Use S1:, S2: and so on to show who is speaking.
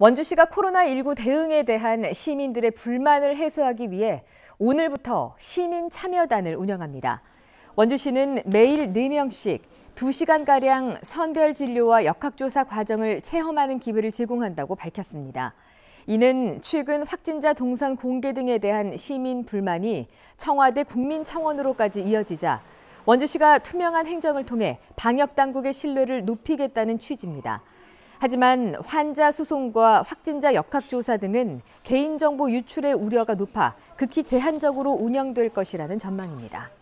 S1: 원주시가 코로나19 대응에 대한 시민들의 불만을 해소하기 위해 오늘부터 시민 참여단을 운영합니다. 원주시는 매일 4명씩 2시간가량 선별 진료와 역학조사 과정을 체험하는 기회를 제공한다고 밝혔습니다. 이는 최근 확진자 동선 공개 등에 대한 시민 불만이 청와대 국민청원으로까지 이어지자 원주시가 투명한 행정을 통해 방역 당국의 신뢰를 높이겠다는 취지입니다. 하지만 환자 수송과 확진자 역학조사 등은 개인정보 유출의 우려가 높아 극히 제한적으로 운영될 것이라는 전망입니다.